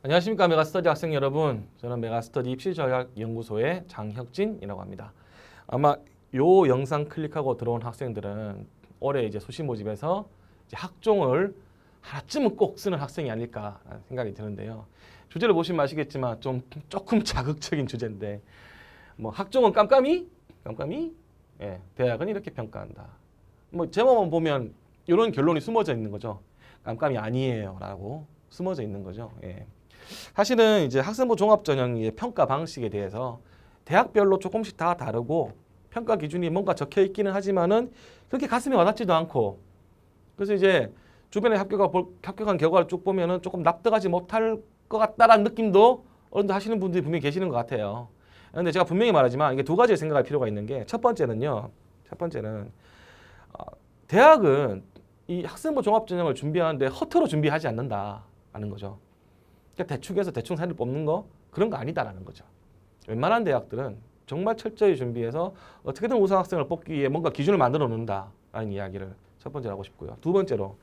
안녕하십니까 메가스터디 학생 여러분 저는 메가스터디 입시전략연구소의 장혁진이라고 합니다 아마 요 영상 클릭하고 들어온 학생들은 올해 이제 소시 모집에서 이제 학종을 하나쯤은 꼭 쓰는 학생이 아닐까 생각이 드는데요 주제를 보시면 아시겠지만 좀 조금 자극적인 주제인데 뭐 학종은 깜깜이 깜깜이 예, 대학은 이렇게 평가한다 뭐 제목만 보면 이런 결론이 숨어져 있는 거죠 깜깜이 아니에요 라고 숨어져 있는 거죠 예. 사실은 이제 학생부 종합 전형의 평가 방식에 대해서 대학별로 조금씩 다 다르고 평가 기준이 뭔가 적혀 있기는 하지만은 그렇게 가슴이 와닿지도 않고 그래서 이제 주변에 합격한, 합격한 결과를 쭉 보면은 조금 납득하지 못할 것 같다라는 느낌도 어른들 하시는 분들이 분명히 계시는 것 같아요. 그런데 제가 분명히 말하지만 이게 두가지 생각할 필요가 있는 게 첫 번째는요. 첫 번째는 어, 대학은 이 학생부 종합전형을 준비하는데 허투루 준비하지 않는다라는 거죠. 그러니까 대충해서 대충 사인을 뽑는 거 그런 거 아니다라는 거죠. 웬만한 대학들은 정말 철저히 준비해서 어떻게든 우수 한 학생을 뽑기 위해 뭔가 기준을 만들어 놓는다라는 이야기를 첫 번째로 하고 싶고요. 두 번째로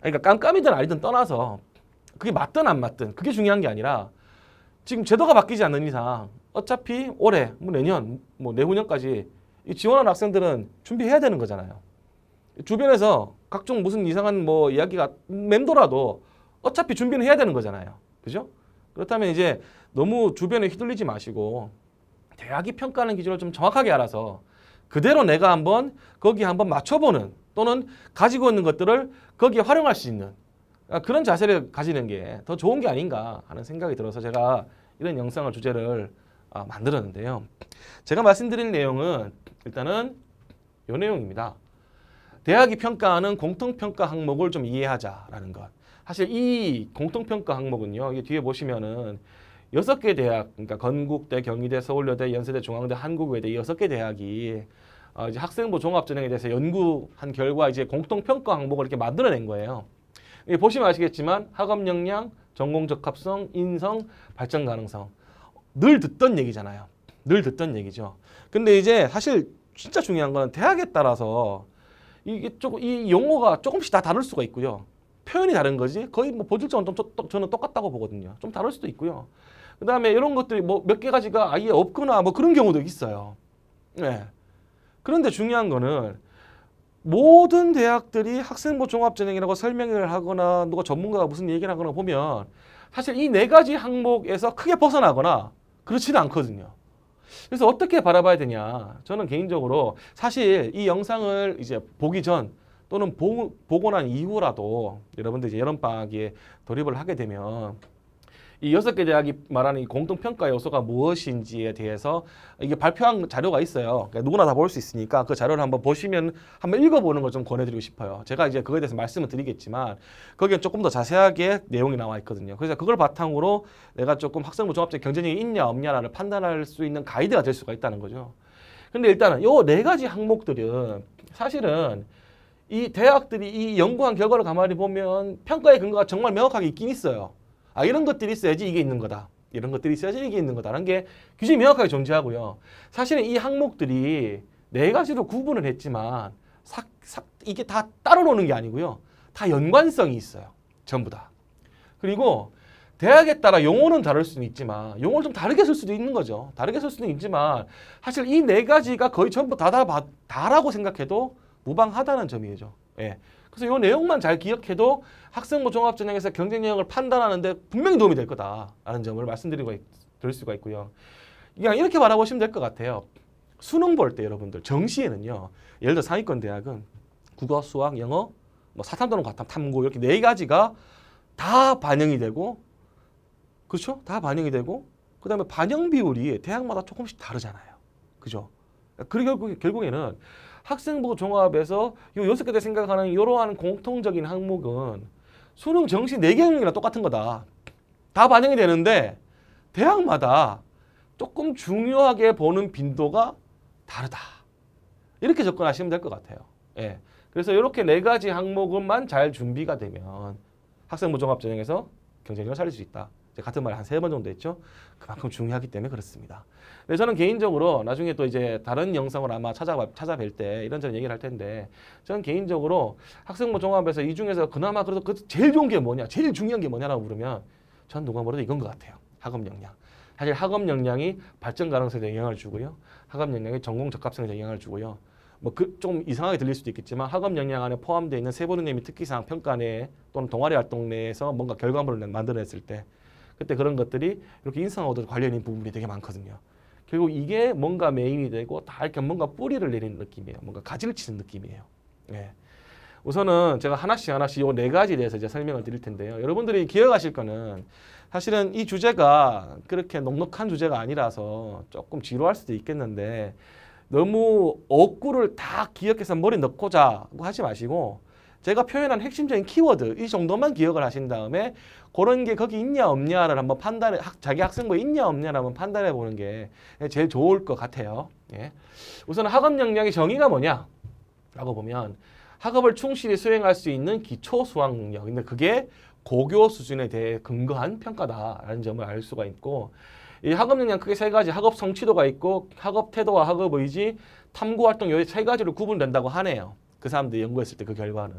그러니까 깜깜이든 아니든 떠나서 그게 맞든 안 맞든 그게 중요한 게 아니라 지금 제도가 바뀌지 않는 이상 어차피 올해, 뭐 내년, 뭐 내후년까지 이 지원한 학생들은 준비해야 되는 거잖아요. 주변에서 각종 무슨 이상한 뭐 이야기가 맴돌아도 어차피 준비는 해야 되는 거잖아요. 그죠? 그렇다면 이제 너무 주변에 휘둘리지 마시고 대학이 평가하는 기준을 좀 정확하게 알아서 그대로 내가 한번 거기에 한번 맞춰보는 또는 가지고 있는 것들을 거기에 활용할 수 있는 아, 그런 자세를 가지는 게 더 좋은 게 아닌가 하는 생각이 들어서 제가 이런 영상을 주제를 아, 만들었는데요. 제가 말씀드린 내용은 일단은 요 내용입니다. 대학이 평가하는 공통평가 항목을 좀 이해하자라는 것. 사실 이 공통평가 항목은요. 이게 뒤에 보시면은 여섯 개 대학, 그러니까 건국대, 경희대, 서울여대, 연세대, 중앙대, 한국외대 이 여섯 개 대학이 어, 이제 학생부 종합전형에 대해서 연구한 결과 이제 공통평가 항목을 이렇게 만들어낸 거예요. 예, 보시면 아시겠지만 학업 역량, 전공 적합성, 인성, 발전 가능성 늘 듣던 얘기잖아요. 늘 듣던 얘기죠. 근데 이제 사실 진짜 중요한 건 대학에 따라서 이게 조금 이 용어가 조금씩 다 다를 수가 있고요. 표현이 다른 거지 거의 뭐 본질적으로 좀, 저는 똑같다고 보거든요. 좀 다를 수도 있고요. 그 다음에 이런 것들이 뭐 몇 개 가지가 아예 없거나 뭐 그런 경우도 있어요. 네. 그런데 중요한 거는 모든 대학들이 학생부 종합전형이라고 설명을 하거나 누가 전문가가 무슨 얘기를 하거나 보면 사실 이 네 가지 항목에서 크게 벗어나거나 그렇지는 않거든요. 그래서 어떻게 바라봐야 되냐. 저는 개인적으로 사실 이 영상을 이제 보기 전 또는 보, 보고 난 이후라도 여러분들 이제 여름방학에 돌입을 하게 되면 이 여섯 개 대학이 말하는 이 공통평가 요소가 무엇인지에 대해서 이게 발표한 자료가 있어요. 그러니까 누구나 다 볼 수 있으니까 그 자료를 한번 보시면 한번 읽어보는 걸 좀 권해드리고 싶어요. 제가 이제 그거에 대해서 말씀을 드리겠지만 거기에 조금 더 자세하게 내용이 나와 있거든요. 그래서 그걸 바탕으로 내가 조금 학생부 종합적 경쟁력이 있냐 없냐를 판단할 수 있는 가이드가 될 수가 있다는 거죠. 근데 일단은 요네 가지 항목들은 사실은 이 대학들이 이 연구한 결과를 가만히 보면 평가의 근거가 정말 명확하게 있긴 있어요. 아 이런 것들이 있어야지 이게 있는 거다. 이런 것들이 있어야지 이게 있는 거다라는 게 굉장히 명확하게 존재하고요. 사실은 이 항목들이 네 가지로 구분을 했지만 삭, 삭, 이게 다 따로 노는 게 아니고요. 다 연관성이 있어요. 전부 다. 그리고 대학에 따라 용어는 다를 수는 있지만 용어를 좀 다르게 쓸 수도 있는 거죠. 다르게 쓸 수는 있지만 사실 이 네 가지가 거의 전부 다다라고 다 생각해도 무방하다는 점이죠. 예. 그래서 이 내용만 잘 기억해도 학생부 종합전형에서 경쟁력을 판단하는데 분명히 도움이 될 거다라는 점을 말씀드리고 들을 수가 있고요. 그냥 이렇게 바라보시면 될 것 같아요. 수능 볼 때 여러분들 정시에는요. 예를 들어 상위권 대학은 국어, 수학, 영어, 뭐 사탐도는 과탐, 탐구 이렇게 네 가지가 다 반영이 되고 그렇죠? 다 반영이 되고 그다음에 반영 비율이 대학마다 조금씩 다르잖아요. 그죠? 그리고 결국에는 학생부 종합에서 요 여섯 개대 생각하는 이러한 공통적인 항목은 수능 정시 네개 항목이랑 똑같은 거다. 다 반영이 되는데 대학마다 조금 중요하게 보는 빈도가 다르다. 이렇게 접근하시면 될 것 같아요. 예. 그래서 이렇게 네 가지 항목만 잘 준비가 되면 학생부 종합전형에서 경쟁력을 살릴 수 있다. 같은 말 한 세 번 정도 했죠. 그만큼 중요하기 때문에 그렇습니다. 근데 네, 저는 개인적으로 나중에 또 이제 다른 영상을 아마 찾아 찾아뵐 때 이런저런 얘기를 할 텐데 저는 개인적으로 학생부 종합에서 이 중에서 그나마 그래도 그 제일 좋은 게 뭐냐, 제일 중요한 게 뭐냐라고 물으면 전 누가 뭐래도 이건 것 같아요. 학업 역량. 사실 학업 역량이 발전 가능성에 영향을 주고요. 학업 역량이 전공 적합성에 영향을 주고요. 뭐 그 좀 이상하게 들릴 수도 있겠지만 학업 역량 안에 포함되어 있는 세부르님이 특기상 평가 내 또는 동아리 활동 내에서 뭔가 결과물을 만들어냈을 때 그때 그런 것들이 이렇게 인성하고도 관련 있는 부분이 되게 많거든요. 결국 이게 뭔가 메인이 되고 다 이렇게 뭔가 뿌리를 내리는 느낌이에요. 뭔가 가지를 치는 느낌이에요. 예. 우선은 제가 하나씩 하나씩 이 네 가지에 대해서 이제 설명을 드릴 텐데요. 여러분들이 기억하실 거는 사실은 이 주제가 그렇게 넉넉한 주제가 아니라서 조금 지루할 수도 있겠는데 너무 억구를 다 기억해서 머리 넣고자 하지 마시고 제가 표현한 핵심적인 키워드 이 정도만 기억을 하신 다음에 그런 게 거기 있냐 없냐를 한번 판단해 학, 자기 학생부에 있냐 없냐를 한번 판단해 보는 게 제일 좋을 것 같아요. 예. 우선 학업 역량의 정의가 뭐냐? 라고 보면 학업을 충실히 수행할 수 있는 기초 수학 능력. 근데 그게 고교 수준에 대해 근거한 평가다라는 점을 알 수가 있고 이 학업 역량 크게 세 가지 학업 성취도가 있고 학업 태도와 학업 의지, 탐구 활동 요세 가지로 구분된다고 하네요. 그 사람들이 연구했을 때 그 결과는.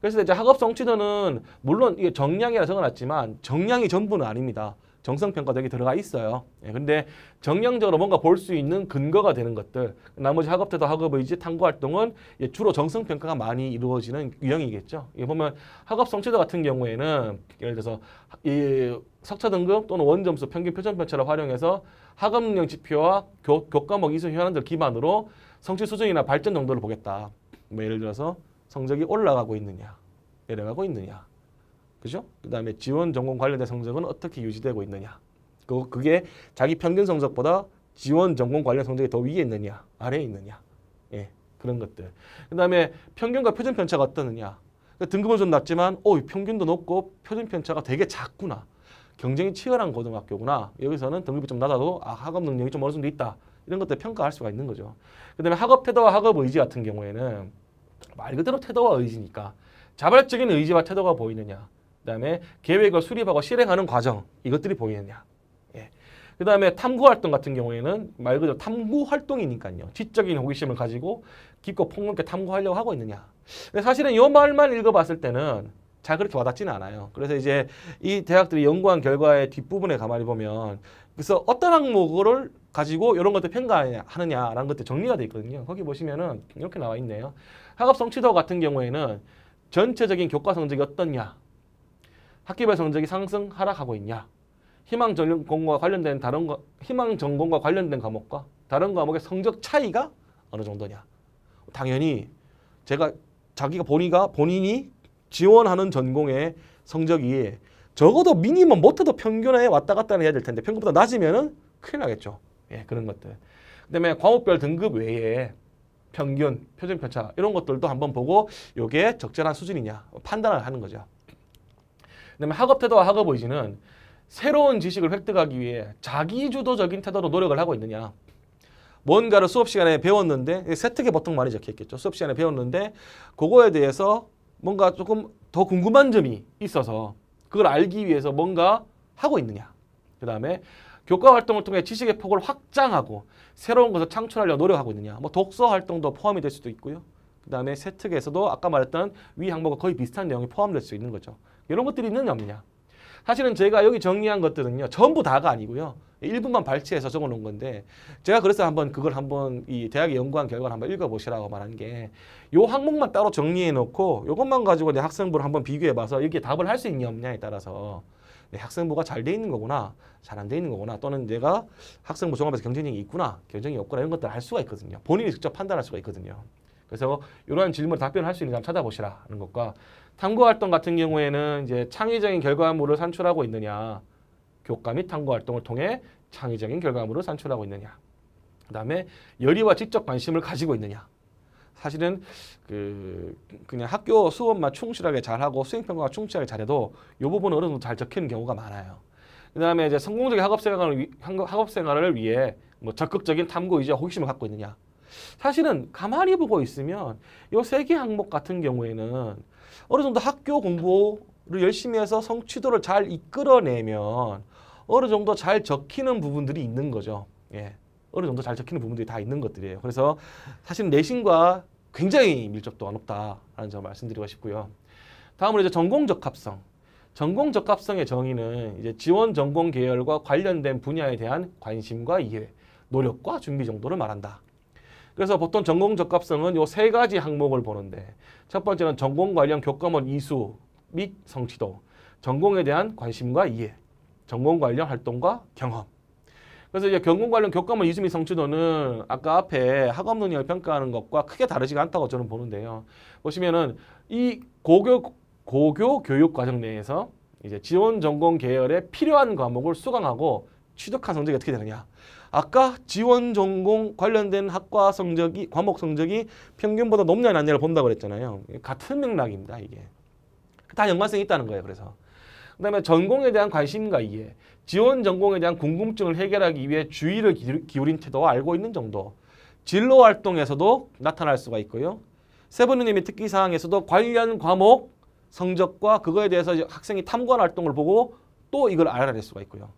그래서 이제 학업 성취도는 물론 이게 정량이라 적어놨지만 정량이 전부는 아닙니다. 정성평가되게 들어가 있어요. 예, 근데 정량적으로 뭔가 볼 수 있는 근거가 되는 것들 나머지 학업 태도, 학업 의지, 탐구 활동은 예, 주로 정성평가가 많이 이루어지는 유형이겠죠. 이 예, 보면 학업 성취도 같은 경우에는 예를 들어서 이 석차 등급 또는 원점수 평균 표준 편차를 활용해서 학업 능력 지표와 교, 교과목 이수 현안들 기반으로 성취 수준이나 발전 정도를 보겠다. 뭐 예를 들어서 성적이 올라가고 있느냐 내려가고 있느냐 그죠? 그 다음에 지원 전공 관련된 성적은 어떻게 유지되고 있느냐 그, 그게 자기 평균 성적보다 지원 전공 관련 성적이 더 위에 있느냐 아래에 있느냐 예 그런 것들 그 다음에 평균과 표준 편차가 어떠느냐 그러니까 등급은 좀 낮지만 오 어, 평균도 높고 표준 편차가 되게 작구나 경쟁이 치열한 고등학교구나 여기서는 등급이 좀 낮아도 아, 학업 능력이 좀 어느 정도 있다 이런 것들 평가할 수가 있는 거죠. 그다음에 학업 태도와 학업 의지 같은 경우에는 말 그대로 태도와 의지니까 자발적인 의지와 태도가 보이느냐, 그다음에 계획을 수립하고 실행하는 과정 이것들이 보이느냐. 예. 그다음에 탐구 활동 같은 경우에는 말 그대로 탐구 활동이니까요. 지적인 호기심을 가지고 깊고 폭넓게 탐구하려고 하고 있느냐. 근데 사실은 이 말만 읽어봤을 때는 잘 그렇게 와닿지는 않아요. 그래서 이제 이 대학들이 연구한 결과의 뒷부분에 가만히 보면 그래서 어떤 항목을 가지고 이런 것들 평가하느냐라는 것들 정리가 돼 있거든요. 거기 보시면은 이렇게 나와 있네요. 학업 성취도 같은 경우에는 전체적인 교과 성적이 어떻냐, 학기별 성적이 상승 하락하고 있냐, 희망 전공과 관련된 다른 거, 희망 전공과 관련된 과목과 다른 과목의 성적 차이가 어느 정도냐. 당연히 제가 자기가 본이가 본인이 지원하는 전공의 성적이 적어도 미니멈 못해도 평균에 왔다 갔다 해야 될 텐데 평균보다 낮으면은 큰일 나겠죠. 예, 그런 것들. 그다음에 과목별 등급 외에 평균, 표준 편차 이런 것들도 한번 보고 이게 적절한 수준이냐 판단을 하는 거죠. 그다음에 학업 태도와 학업 의지는 새로운 지식을 획득하기 위해 자기주도적인 태도로 노력을 하고 있느냐 뭔가를 수업 시간에 배웠는데 세트에 보통 많이 적혀있겠죠. 수업 시간에 배웠는데 그거에 대해서 뭔가 조금 더 궁금한 점이 있어서 그걸 알기 위해서 뭔가 하고 있느냐. 그 다음에 교과 활동을 통해 지식의 폭을 확장하고 새로운 것을 창출하려 노력하고 있느냐. 뭐 독서 활동도 포함이 될 수도 있고요. 그다음에 세특에서도 아까 말했던 위 항목과 거의 비슷한 내용이 포함될 수 있는 거죠. 이런 것들이 있느냐 없느냐. 사실은 제가 여기 정리한 것들은요. 전부 다가 아니고요. 일부만 발췌해서 적어놓은 건데 제가 그래서 한번 그걸 한번 이대학에 연구한 결과를 한번 읽어보시라고 말한 게 요 항목만 따로 정리해놓고 요것만 가지고 이 학생부를 한번 비교해봐서 여기에 답을 할 수 있냐 없냐에 따라서 네, 학생부가 잘 돼 있는 거구나, 잘 안 돼 있는 거구나, 또는 내가 학생부 종합에서 경쟁력이 있구나, 경쟁이 력 없구나 이런 것들을 할 수가 있거든요. 본인이 직접 판단할 수가 있거든요. 그래서 이러한 질문을 답변을 할 수 있는 사람 찾아보시라는 것과 탐구활동 같은 경우에는 이제 창의적인 결과물을 산출하고 있느냐, 교과 및 탐구활동을 통해 창의적인 결과물을 산출하고 있느냐, 그 다음에 열의와 직접 관심을 가지고 있느냐, 사실은 그 그냥 학교 수업만 충실하게 잘하고 수행평가가 충실하게 잘해도 이 부분은 어느 정도 잘 적히는 경우가 많아요. 그다음에 이제 성공적인 학업 생활을 위, 학업 생활을 위해 뭐 적극적인 탐구 의지와 호기심을 갖고 있느냐. 사실은 가만히 보고 있으면 이 세 개 항목 같은 경우에는 어느 정도 학교 공부를 열심히 해서 성취도를 잘 이끌어내면 어느 정도 잘 적히는 부분들이 있는 거죠. 예. 어느 정도 잘 적히는 부분들이 다 있는 것들이에요. 그래서 사실 내신과 굉장히 밀접도가 높다라는 점을 말씀드리고 싶고요. 다음으로 이제 전공 적합성. 전공 적합성의 정의는 이제 지원 전공 계열과 관련된 분야에 대한 관심과 이해, 노력과 준비 정도를 말한다. 그래서 보통 전공 적합성은 요 세 가지 항목을 보는데 첫 번째는 전공 관련 교과목 이수 및 성취도, 전공에 대한 관심과 이해, 전공 관련 활동과 경험, 그래서 이제 경공 관련 교과문 이수미 성취도는 아까 앞에 학업 능력을 평가하는 것과 크게 다르지가 않다고 저는 보는데요. 보시면은 이 고교 고교 교육 과정 내에서 이제 지원 전공 계열에 필요한 과목을 수강하고 취득한 성적이 어떻게 되느냐. 아까 지원 전공 관련된 학과 성적이 과목 성적이 평균보다 높냐 낮냐를 본다고 그랬잖아요. 같은 맥락입니다. 이게 다 연관성이 있다는 거예요. 그래서 그다음에 전공에 대한 관심과 이해, 지원 전공에 대한 궁금증을 해결하기 위해 주의를 기울인 태도와 알고 있는 정도, 진로 활동에서도 나타날 수가 있고요. 세븐님의 특기 사항에서도 관련 과목 성적과 그거에 대해서 학생이 탐구한 활동을 보고 또 이걸 알아낼 수가 있고요.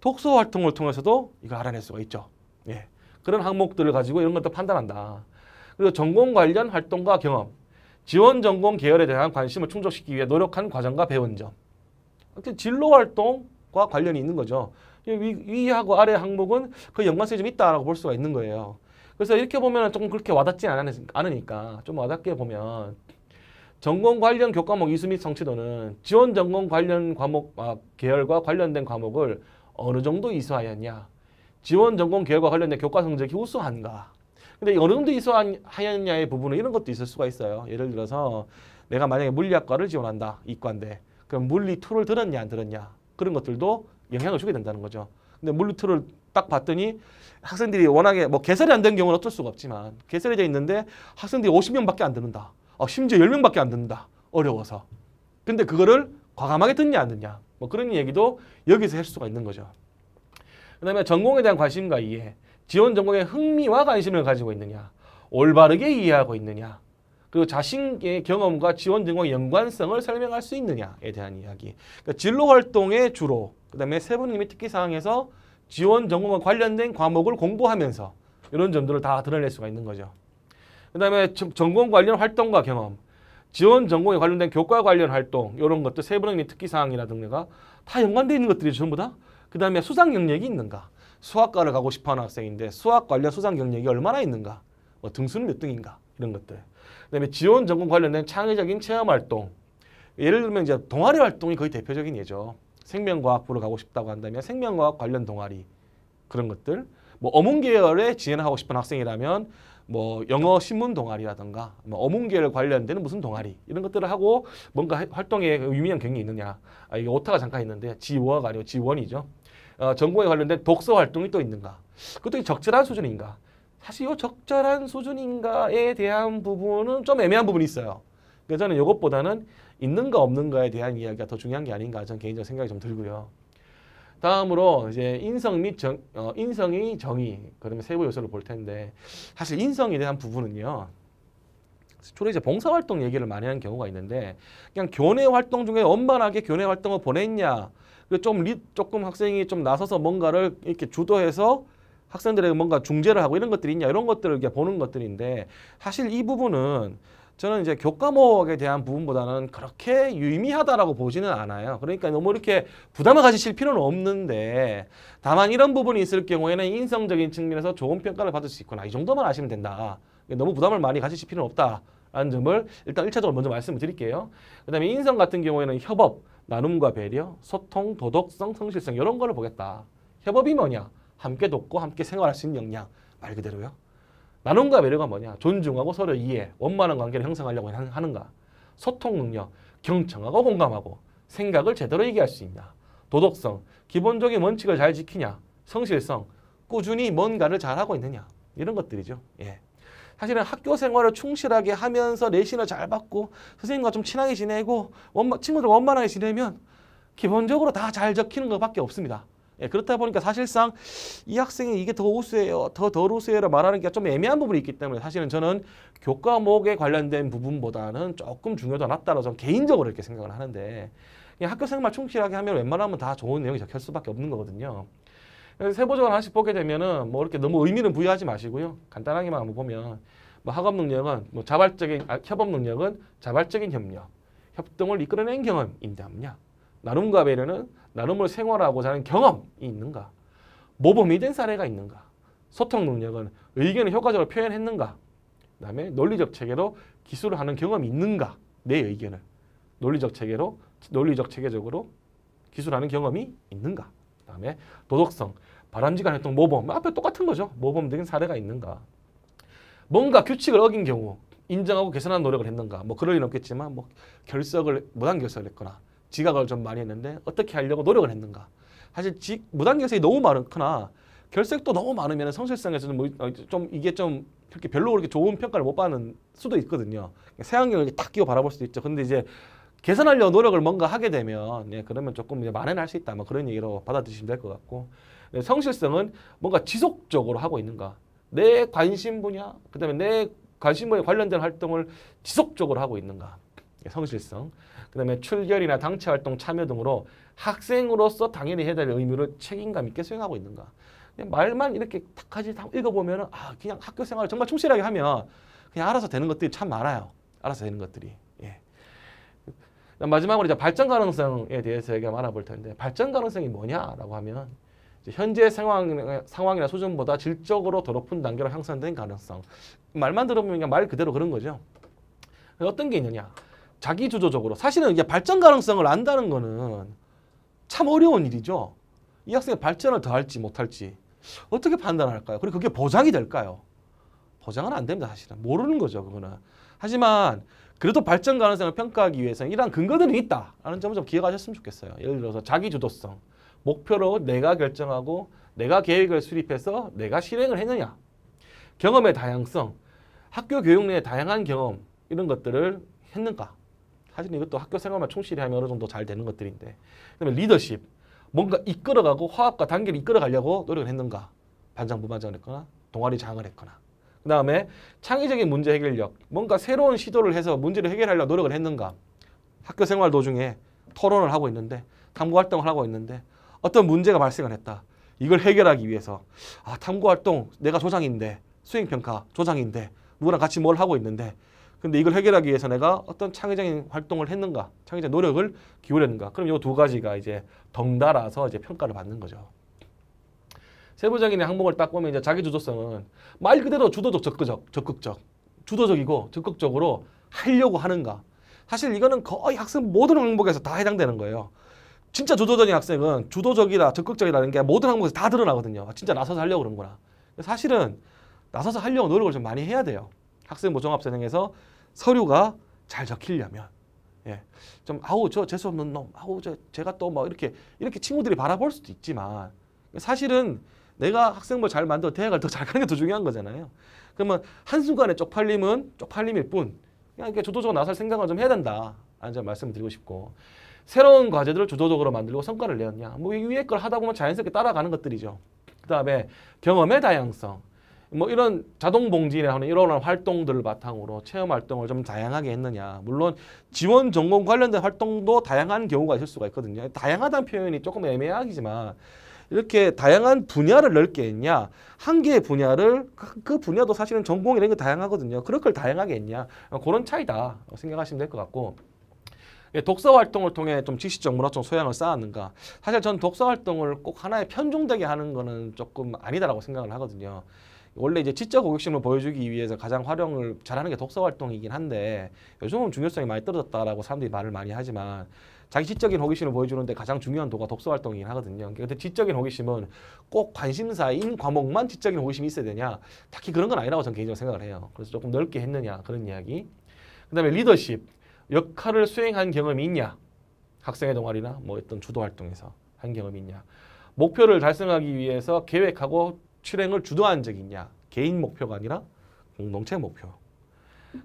독서 활동을 통해서도 이걸 알아낼 수가 있죠. 예. 그런 항목들을 가지고 이런 것도 판단한다. 그리고 전공 관련 활동과 경험, 지원 전공 계열에 대한 관심을 충족시키기 위해 노력한 과정과 배운 점, 진로 활동과 관련이 있는 거죠. 위, 하고 아래 항목은 그 연관성이 좀 있다라고 볼 수가 있는 거예요. 그래서 이렇게 보면 조금 그렇게 와닿지 않으니까 좀 와닿게 보면 전공 관련 교과목 이수 및 성취도는 지원 전공 관련 과목 아, 계열과 관련된 과목을 어느 정도 이수하였냐 지원 전공 계열과 관련된 교과 성적이 우수한가 근데 어느 정도 이수하였냐의 부분은 이런 것도 있을 수가 있어요 예를 들어서 내가 만약에 물리학과를 지원한다 이과인데 그럼 그러니까 물리 투를 들었냐 안 들었냐 그런 것들도 영향을 주게 된다는 거죠. 근데 물리 툴을 딱 봤더니 학생들이 워낙에 뭐 개설이 안 된 경우는 어쩔 수가 없지만 개설이 돼 있는데 학생들이 50명밖에 안 듣는다. 어, 심지어 10명밖에 안 듣는다. 어려워서. 근데 그거를 과감하게 듣냐 안 듣냐 뭐 그런 얘기도 여기서 할 수가 있는 거죠. 그 다음에 전공에 대한 관심과 이해 지원 전공에 흥미와 관심을 가지고 있느냐 올바르게 이해하고 있느냐 그 자신의 경험과 지원 등의 연관성을 설명할 수 있느냐에 대한 이야기. 그러니까 진로 활동의 주로, 그 다음에 세부님의 특기사항에서 지원 전공과 관련된 과목을 공부하면서 이런 점들을 다 드러낼 수가 있는 거죠. 그 다음에 전공 관련 활동과 경험, 지원 전공에 관련된 교과 관련 활동 이런 것들 세부능력 특기사항이라든가 다연관되 있는 것들이 전부 다. 그 다음에 수상 경력이 있는가. 수학과를 가고 싶어하는 학생인데 수학 관련 수상 경력이 얼마나 있는가. 뭐 등수는 몇 등인가. 이런 것들. 그다음에 지원 전공 관련된 창의적인 체험 활동. 예를 들면 이제 동아리 활동이 거의 대표적인 예죠. 생명과학부로 가고 싶다고 한다면 생명과학 관련 동아리 그런 것들. 뭐 어문 계열에 지원하고 싶은 학생이라면 뭐 영어 신문 동아리라든가 뭐 어문계열 관련되는 무슨 동아리 이런 것들을 하고 뭔가 활동에 유명한 경이 있느냐 아, 이게 오타가 잠깐 있는데 G5가 아니고 지원이죠 어, 전공에 관련된 독서 활동이 또 있는가 그것도 적절한 수준인가 사실 이 적절한 수준인가에 대한 부분은 좀 애매한 부분이 있어요. 그러니까 저는 이것보다는 있는가 없는가에 대한 이야기가 더 중요한 게 아닌가 저는 개인적 생각이 좀 들고요. 다음으로 이제 인성 및 정, 어, 인성이 정의 그러면 세부 요소를 볼 텐데 사실 인성에 대한 부분은요. 주로 이제 봉사활동 얘기를 많이 하는 경우가 있는데 그냥 교내 활동 중에 원만하게 교내 활동을 보냈냐 그리고 좀 리, 조금 학생이 좀 나서서 뭔가를 이렇게 주도해서 학생들에게 뭔가 중재를 하고 이런 것들이 있냐 이런 것들을 이제 보는 것들인데 사실 이 부분은 저는 이제 교과목에 대한 부분보다는 그렇게 유의미하다라고 보지는 않아요. 그러니까 너무 이렇게 부담을 가지실 필요는 없는데 다만 이런 부분이 있을 경우에는 인성적인 측면에서 좋은 평가를 받을 수 있구나. 이 정도만 아시면 된다. 너무 부담을 많이 가지실 필요는 없다라는 점을 일단 1차적으로 먼저 말씀을 드릴게요. 그 다음에 인성 같은 경우에는 협업, 나눔과 배려, 소통, 도덕성, 성실성 이런 거를 보겠다. 협업이 뭐냐? 함께 돕고 함께 생활할 수 있는 역량 말 그대로요. 나눔과 배려가 뭐냐? 존중하고 서로 이해, 원만한 관계를 형성하려고 하는가? 소통 능력, 경청하고 공감하고 생각을 제대로 얘기할 수 있냐? 도덕성, 기본적인 원칙을 잘 지키냐? 성실성, 꾸준히 뭔가를 잘하고 있느냐? 이런 것들이죠. 예. 사실은 학교 생활을 충실하게 하면서 내신을 잘 받고 선생님과 좀 친하게 지내고 친구들 원만하게 지내면 기본적으로 다 잘 적히는 것밖에 없습니다. 예, 그렇다 보니까 사실상 이 학생이 이게 더 우수해요, 더덜 우수해라 요 말하는 게 좀 애매한 부분이 있기 때문에 사실은 저는 교과목에 관련된 부분보다는 조금 중요도지 않았다고 저는 개인적으로 이렇게 생각을 하는데 그냥 학교 생활 충실하게 하면 웬만하면 다 좋은 내용이 적힐 수밖에 없는 거거든요. 세부적으로 하나씩 보게 되면은 뭐 이렇게 너무 의미는 부여하지 마시고요. 간단하게만 한번 보면 뭐 학업 능력은 뭐 자발적인 아, 협업 능력은 자발적인 협력, 협동을 이끌어낸 경험인데 합니다. 나눔과 배려는 나눔을 생활하고자 하는 경험이 있는가? 모범이 된 사례가 있는가? 소통 능력은 의견을 효과적으로 표현했는가? 그 다음에 논리적 체계로 기술을 하는 경험이 있는가? 내 의견을. 논리적 체계로, 논리적 체계적으로 기술하는 경험이 있는가? 그 다음에 도덕성, 바람직한 활동, 모범. 앞에 똑같은 거죠. 모범적인 사례가 있는가? 뭔가 규칙을 어긴 경우 인정하고 개선하는 노력을 했는가? 뭐 그럴 일 없겠지만 뭐 결석을, 무단 결석을 했거나 지각을 좀 많이 했는데 어떻게 하려고 노력을 했는가. 사실 직, 무단결석이 너무 많거나 결색도 너무 많으면 성실성에서는 뭐좀 어, 이게 좀 그렇게 별로 그렇게 좋은 평가를 못 받는 수도 있거든요. 색안경을 그러니까 딱 끼고 바라볼 수도 있죠. 근데 이제 개선하려고 노력을 뭔가 하게 되면 예, 그러면 조금 이제 만회할 수 있다. 뭐 그런 얘기로 받아들이시면 될 것 같고 예, 성실성은 뭔가 지속적으로 하고 있는가. 내 관심 분야, 그다음에 내 관심 분야에 관련된 활동을 지속적으로 하고 있는가. 예, 성실성, 그 다음에 출결이나 당체 활동 참여 등으로 학생으로서 당연히 해야 될 의무를 책임감 있게 수행하고 있는가. 말만 이렇게 탁까지 읽어보면 아 그냥 학교 생활을 정말 충실하게 하면 그냥 알아서 되는 것들이 참 많아요. 알아서 되는 것들이. 예. 마지막으로 이제 발전 가능성에 대해서 얘기 알아볼 텐데 발전 가능성이 뭐냐라고 하면 현재 상황, 상황이나 수준보다 질적으로 더 높은 단계로 향상된 가능성. 말만 들어보면 그냥 말 그대로 그런 거죠. 어떤 게 있느냐. 자기 주도적으로 사실은 이게 발전 가능성을 안다는 거는 참 어려운 일이죠. 이 학생이 발전을 더 할지 못할지 어떻게 판단할까요? 그리고 그게 보장이 될까요? 보장은 안 됩니다. 사실은 모르는 거죠. 그거는. 하지만 그래도 발전 가능성을 평가하기 위해서는 이러한 근거들이 있다라는 점을 좀 기억하셨으면 좋겠어요. 예를 들어서 자기 주도성, 목표로 내가 결정하고 내가 계획을 수립해서 내가 실행을 했느냐, 경험의 다양성, 학교 교육 내의 다양한 경험 이런 것들을 했는가 사실 이것도 학교 생활만 충실히 하면 어느 정도 잘 되는 것들인데 그다음에 리더십 뭔가 이끌어가고 화합과 단계를 이끌어가려고 노력을 했는가 반장 부반장을 했거나 동아리 장을 했거나 그 다음에 창의적인 문제 해결력 뭔가 새로운 시도를 해서 문제를 해결하려고 노력을 했는가 학교 생활 도중에 토론을 하고 있는데 탐구 활동을 하고 있는데 어떤 문제가 발생을 했다 이걸 해결하기 위해서 아 탐구 활동 내가 조장인데 수행평가 조장인데 누구랑 같이 뭘 하고 있는데 근데 이걸 해결하기 위해서 내가 어떤 창의적인 활동을 했는가, 창의적 노력을 기울였는가. 그럼 이 두 가지가 이제 덩달아서 이제 평가를 받는 거죠. 세부적인 항목을 딱 보면 이제 자기 주도성은 말 그대로 주도적, 적극적, 적극적, 주도적이고 적극적으로 하려고 하는가. 사실 이거는 거의 학생 모든 항목에서 다 해당되는 거예요. 진짜 주도적인 학생은 주도적이다 적극적이라는 게 모든 항목에서 다 드러나거든요. 아, 진짜 나서서 하려고 그런구나. 사실은 나서서 하려고 노력을 좀 많이 해야 돼요. 학생부 종합 전형에서 서류가 잘 적히려면 예, 좀 아우 저 재수없는 놈, 아우 저 제가 또뭐 이렇게 이렇게 친구들이 바라볼 수도 있지만 사실은 내가 학생부 뭐 잘 만들어 대학을 더 잘 가는 게 더 중요한 거잖아요. 그러면 한순간에 쪽팔림은 쪽팔림일 뿐 그냥 이도적으로 나설 생각을 좀 해야 된다. 이제 말씀을 드리고 싶고 새로운 과제들을 주도적으로 만들고 성과를 내었냐. 뭐 위에 걸 하다 보면 자연스럽게 따라가는 것들이죠. 그 다음에 경험의 다양성. 뭐 이런 자동 봉진에 하는 이런 활동들을 바탕으로 체험 활동을 좀 다양하게 했느냐. 물론 지원 전공 관련된 활동도 다양한 경우가 있을 수가 있거든요. 다양하다는 표현이 조금 애매하지만 이렇게 다양한 분야를 넓게 했냐 한 개의 분야를 그, 그 분야도 사실은 전공 이런 게 다양하거든요 그럴 걸 다양하게 했냐 그런 차이다 생각하시면 될 것 같고 예, 독서 활동을 통해 좀 지식적 문화적 소양을 쌓았는가 사실 전 독서 활동을 꼭 하나의 편중되게 하는 거는 조금 아니다라고 생각을 하거든요 원래 이제 지적 고객심을 보여주기 위해서 가장 활용을 잘하는 게 독서 활동이긴 한데 요즘은 중요성이 많이 떨어졌다라고 사람들이 말을 많이 하지만 자기 지적인 호기심을 보여주는데 가장 중요한 도가 독서 활동이긴 하거든요. 그런데 지적인 호기심은 꼭 관심사인 과목만 지적인 호기심이 있어야 되냐? 딱히 그런 건 아니라고 저는 개인적으로 생각을 해요. 그래서 조금 넓게 했느냐 그런 이야기. 그다음에 리더십 역할을 수행한 경험이 있냐? 학생회 동아리나 뭐 어떤 주도 활동에서 한 경험이 있냐? 목표를 달성하기 위해서 계획하고 실행을 주도한 적이 있냐. 개인 목표가 아니라 공동체 목표.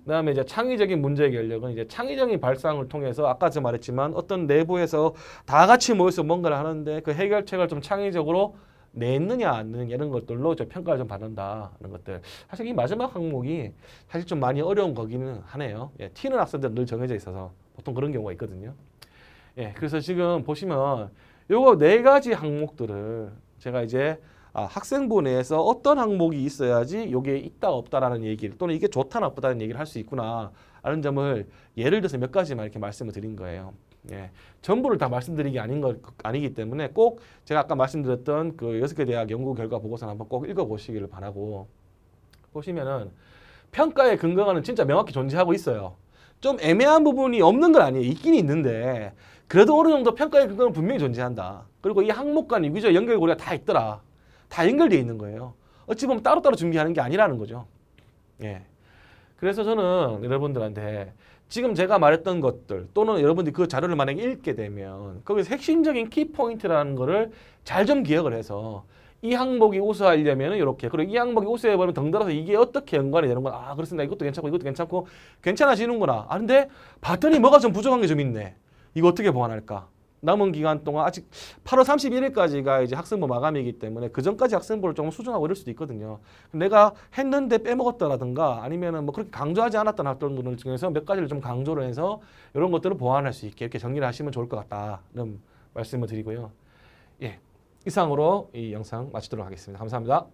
그다음에 이제 창의적인 문제 결력은 이제 창의적인 발상을 통해서 아까 전 말했지만 어떤 내부에서 다 같이 모여서 뭔가를 하는데 그 해결책을 좀 창의적으로 냈느냐 안 냈느냐 이런 것들로 좀 평가를 좀 받는다 는 것들 사실 이 마지막 항목이 사실 좀 많이 어려운 거기는 하네요 예, T는 학생들 늘 정해져 있어서 보통 그런 경우가 있거든요 예, 그래서 지금 보시면 요거 네 가지 항목들을 제가 이제 아, 학생부 내에서 어떤 항목이 있어야지 요게 있다 없다라는 얘기를 또는 이게 좋다 나쁘다는 얘기를 할 수 있구나 라는 점을 예를 들어서 몇 가지만 이렇게 말씀을 드린 거예요. 예, 전부를 다말씀드린게 아닌 거 아니기 때문에 꼭 제가 아까 말씀드렸던 그 여섯 개 대학 연구 결과 보고서 는 한번 꼭 읽어보시기를 바라고 보시면은 평가의 근거가는 진짜 명확히 존재하고 있어요. 좀 애매한 부분이 없는 건 아니에요. 있긴 있는데 그래도 어느 정도 평가의 근거는 분명히 존재한다. 그리고 이 항목 간 위주와 연결고리가 다 있더라. 다연결되어 있는 거예요. 어찌 보면 따로따로 준비하는 게 아니라는 거죠. 예. 그래서 저는 여러분들한테 지금 제가 말했던 것들 또는 여러분들이 그 자료를 만약에 읽게 되면 거기서 핵심적인 키포인트라는 거를 잘 좀 기억을 해서 이 항목이 우수하려면 이렇게 그리고 이 항목이 우수해버리면 덩달아서 이게 어떻게 연관이 되는 거야 아 그렇습니다 이것도 괜찮고 이것도 괜찮고 괜찮아지는구나 아 근데 봤더니 뭐가 좀 부족한 게 좀 있네 이거 어떻게 보완할까 남은 기간 동안 아직 8월 31일까지가 이제 학생부 마감이기 때문에 그 전까지 학생부를 조금 수정하고 이럴 수도 있거든요. 내가 했는데 빼먹었다라든가 아니면은 뭐 그렇게 강조하지 않았던 학들 들 중에서 몇 가지를 좀 강조를 해서 이런 것들을 보완할 수 있게 이렇게 정리를 하시면 좋을 것 같다는 말씀을 드리고요. 예. 이상으로 이 영상 마치도록 하겠습니다. 감사합니다.